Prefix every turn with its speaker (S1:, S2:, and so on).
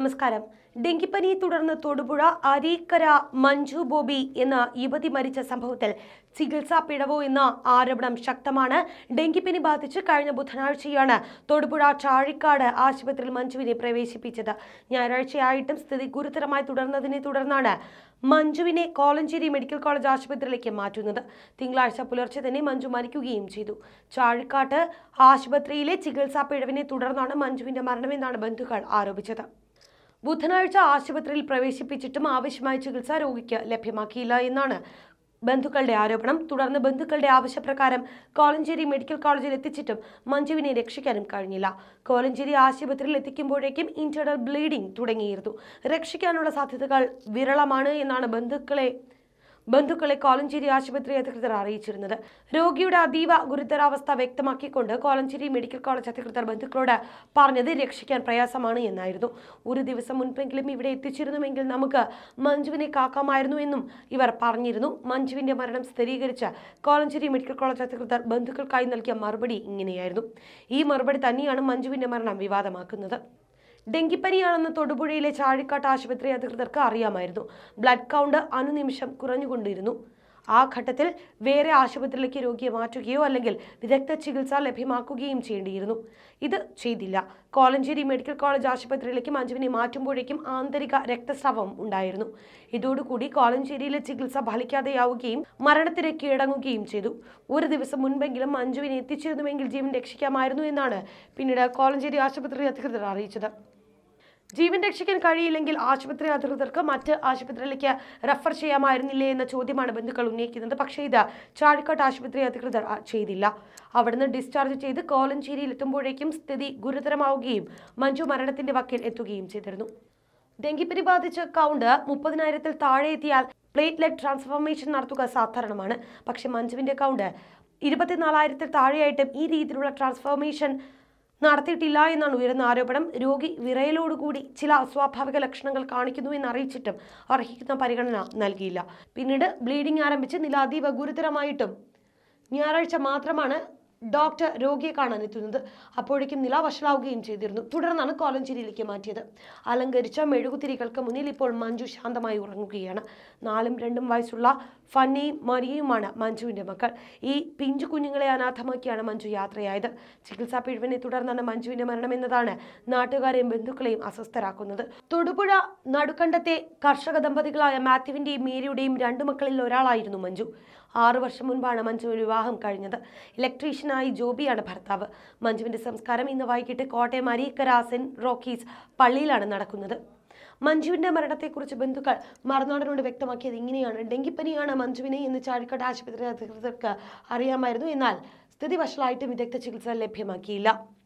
S1: നമസ്കാരം ഡെങ്കിപ്പനി തുടർന്ന് തൊടുപുഴ അരീക്കര മഞ്ജു ബോബി എന്ന യുവതി മരിച്ച സംഭവത്തിൽ ചികിത്സാ പിഴവോ എന്ന ആരോപണം ശക്തമാണ് ഡെങ്കിപ്പനി ബാധിച്ച് കഴിഞ്ഞ ബുധനാഴ്ചയാണ് തൊടുപുഴ ചാഴിക്കാട് ആശുപത്രിയിൽ മഞ്ജുവിനെ പ്രവേശിപ്പിച്ചത് ഞായറാഴ്ചയായിട്ടും സ്ഥിതി ഗുരുതരമായി തുടർന്നതിനെ തുടർന്നാണ് മഞ്ജുവിനെ കോലഞ്ചേരി മെഡിക്കൽ കോളേജ് ആശുപത്രിയിലേക്ക് മാറ്റുന്നത് തിങ്കളാഴ്ച പുലർച്ചെ തന്നെ മഞ്ജു മരിക്കുകയും ചെയ്തു ചാഴിക്കാട്ട് ആശുപത്രിയിലെ ചികിത്സാ പിഴവിനെ തുടർന്നാണ് മഞ്ജുവിന്റെ മരണമെന്നാണ് ബന്ധുക്കൾ ആരോപിച്ചത് ബുധനാഴ്ച ആശുപത്രിയിൽ പ്രവേശിപ്പിച്ചിട്ടും ആവശ്യമായ ചികിത്സ രോഗിക്ക് ലഭ്യമാക്കിയില്ല എന്നാണ് ബന്ധുക്കളുടെ ആരോപണം തുടർന്ന് ബന്ധുക്കളുടെ ആവശ്യപ്രകാരം കോലഞ്ചേരി മെഡിക്കൽ കോളേജിൽ എത്തിച്ചിട്ടും മഞ്ജുവിനെ രക്ഷിക്കാനും കഴിഞ്ഞില്ല കോലഞ്ചേരി ആശുപത്രിയിൽ എത്തിക്കുമ്പോഴേക്കും ഇന്റേണൽ ബ്ലീഡിംഗ് തുടങ്ങിയിരുന്നു രക്ഷിക്കാനുള്ള സാധ്യതകൾ വിരളമാണ് എന്നാണ് ബന്ധുക്കളെ ബന്ധുക്കളെ കോലഞ്ചേരി ആശുപത്രി അധികൃതർ അറിയിച്ചിരുന്നത് രോഗിയുടെ അതീവ ഗുരുതരാവസ്ഥ വ്യക്തമാക്കിക്കൊണ്ട് കോലഞ്ചേരി മെഡിക്കൽ കോളേജ് അധികൃതർ ബന്ധുക്കളോട് പറഞ്ഞത് രക്ഷിക്കാൻ പ്രയാസമാണ് എന്നായിരുന്നു ഒരു ദിവസം മുൻപെങ്കിലും ഇവിടെ എത്തിച്ചിരുന്നുവെങ്കിൽ നമുക്ക് മഞ്ജുവിനെ കാക്കാമായിരുന്നു എന്നും ഇവർ പറഞ്ഞിരുന്നു മഞ്ജുവിന്റെ മരണം സ്ഥിരീകരിച്ച കോലഞ്ചേരി മെഡിക്കൽ കോളേജ് അധികൃതർ ബന്ധുക്കൾക്കായി നൽകിയ മറുപടി ഇങ്ങനെയായിരുന്നു ഈ മറുപടി തന്നെയാണ് മഞ്ജുവിന്റെ മരണം വിവാദമാക്കുന്നത് ഡെങ്കിപ്പനിയാണെന്ന് തൊടുപുഴയിലെ ചാഴിക്കാട്ട് ആശുപത്രി അധികൃതർക്ക് അറിയാമായിരുന്നു ബ്ലഡ് കൗണ്ട് അനുനിമിഷം കുറഞ്ഞുകൊണ്ടിരുന്നു ആ ഘട്ടത്തിൽ വേറെ ആശുപത്രിയിലേക്ക് രോഗിയെ മാറ്റുകയോ അല്ലെങ്കിൽ വിദഗ്ധ ചികിത്സ ലഭ്യമാക്കുകയും ചെയ്യേണ്ടിയിരുന്നു ഇത് ചെയ്തില്ല കോലഞ്ചേരി മെഡിക്കൽ കോളേജ് ആശുപത്രിയിലേക്ക് മഞ്ജുവിനെ മാറ്റുമ്പോഴേക്കും ആന്തരിക രക്തസ്രാവം ഉണ്ടായിരുന്നു ഇതോടുകൂടി കോലഞ്ചേരിയിലെ ചികിത്സ ഫലിക്കാതെയാവുകയും മരണത്തിന് കീഴടങ്ങുകയും ചെയ്തു ഒരു ദിവസം മുൻപെങ്കിലും മഞ്ജുവിനെ എത്തിച്ചിരുന്നുവെങ്കിൽ ജീവൻ രക്ഷിക്കാമായിരുന്നു എന്നാണ് പിന്നീട് കോലഞ്ചേരി ആശുപത്രി അധികൃതർ അറിയിച്ചത് ജീവൻ രക്ഷിക്കാൻ കഴിയില്ലെങ്കിൽ ആശുപത്രി അധികൃതർക്ക് മറ്റ് ആശുപത്രിയിലേക്ക് റെഫർ ചെയ്യാമായിരുന്നില്ലേ എന്ന ചോദ്യമാണ് ബന്ധുക്കൾ ഉന്നയിക്കുന്നത് പക്ഷേ ഇത് ചാഴിക്കാട്ട് ആശുപത്രി അധികൃതർ ചെയ്തില്ല അവിടുന്ന് ഡിസ്ചാർജ് ചെയ്ത് കോലഞ്ചേരിയിൽ എത്തുമ്പോഴേക്കും സ്ഥിതി ഗുരുതരമാവുകയും മഞ്ജു മരണത്തിന്റെ വക്കിൽ എത്തുകയും ചെയ്തിരുന്നു ഡെങ്കിപ്പനി ബാധിച്ച കൗണ്ട് മുപ്പതിനായിരത്തിൽ താഴെ എത്തിയാൽ പ്ലേറ്റ്ലെറ്റ് ട്രാൻസ്ഫോർമേഷൻ നടത്തുക സാധാരണമാണ് പക്ഷേ മഞ്ജുവിന്റെ കൗണ്ട് ഇരുപത്തിനാലായിരത്തിൽ താഴെയായിട്ടും ഈ രീതിയിലുള്ള ട്രാൻസ്ഫോർമേഷൻ നടത്തിയിട്ടില്ല എന്നാണ് ഉയരുന്ന ആരോപണം രോഗി വിറയലോടുകൂടി ചില അസ്വാഭാവിക ലക്ഷണങ്ങൾ കാണിക്കുന്നു എന്ന് അർഹിക്കുന്ന പരിഗണന നൽകിയില്ല പിന്നീട് ബ്ലീഡിംഗ് ആരംഭിച്ച് നില അതീവ ഗുരുതരമായിട്ടും ഞായറാഴ്ച മാത്രമാണ് ഡോക്ടർ രോഗിയെ കാണാനെത്തുന്നത് അപ്പോഴേക്കും നില വഷളാവുകയും ചെയ്തിരുന്നു തുടർന്നാണ് കോലഞ്ചേരിയിലേക്ക് മാറ്റിയത് അലങ്കരിച്ച മെഴുകുതിരികൾക്ക് മുന്നിൽ ഇപ്പോൾ മഞ്ജു ശാന്തമായി ഉറങ്ങുകയാണ് നാലും രണ്ടും വയസ്സുള്ള ഫണ്ണിയും മരിയുമാണ് മഞ്ജുവിൻ്റെ മക്കൾ ഈ പിഞ്ചു കുഞ്ഞുങ്ങളെ അനാഥമാക്കിയാണ് മഞ്ജു യാത്രയായത് ചികിത്സാ പിഴവിനെ തുടർന്നാണ് മഞ്ജുവിൻ്റെ മരണം എന്നതാണ് നാട്ടുകാരെയും ബന്ധുക്കളെയും അസ്വസ്ഥരാക്കുന്നത് തൊടുപുഴ നടുക്കണ്ടത്തെ കർഷക ദമ്പതികളായ മാത്യുവിൻ്റെയും മേരിയുടെയും രണ്ടു മക്കളിൽ ഒരാളായിരുന്നു മഞ്ജു ആറു വർഷം മുൻപാണ് മഞ്ജു വിവാഹം കഴിഞ്ഞത് ഇലക്ട്രീഷ്യനായി ജോബിയാണ് ഭർത്താവ് മഞ്ജുവിന്റെ സംസ്കാരം ഇന്ന് വൈകിട്ട് കോട്ടയം അരീക്കരാസൻ റോക്കീസ് പള്ളിയിലാണ് നടക്കുന്നത് മഞ്ജുവിന്റെ മരണത്തെക്കുറിച്ച് ബന്ധുക്കൾ മറുനാടനോട് വ്യക്തമാക്കിയത് ഇങ്ങനെയാണ് ഡെങ്കിപ്പനിയാണ് മഞ്ജുവിനെ എന്ന് ചാഴിക്കാട് ആശുപത്രി അധികൃതർക്ക് അറിയാമായിരുന്നു എന്നാൽ സ്ഥിതി വഷളായിട്ട് വിദഗ്ധ ചികിത്സ ലഭ്യമാക്കിയില്ല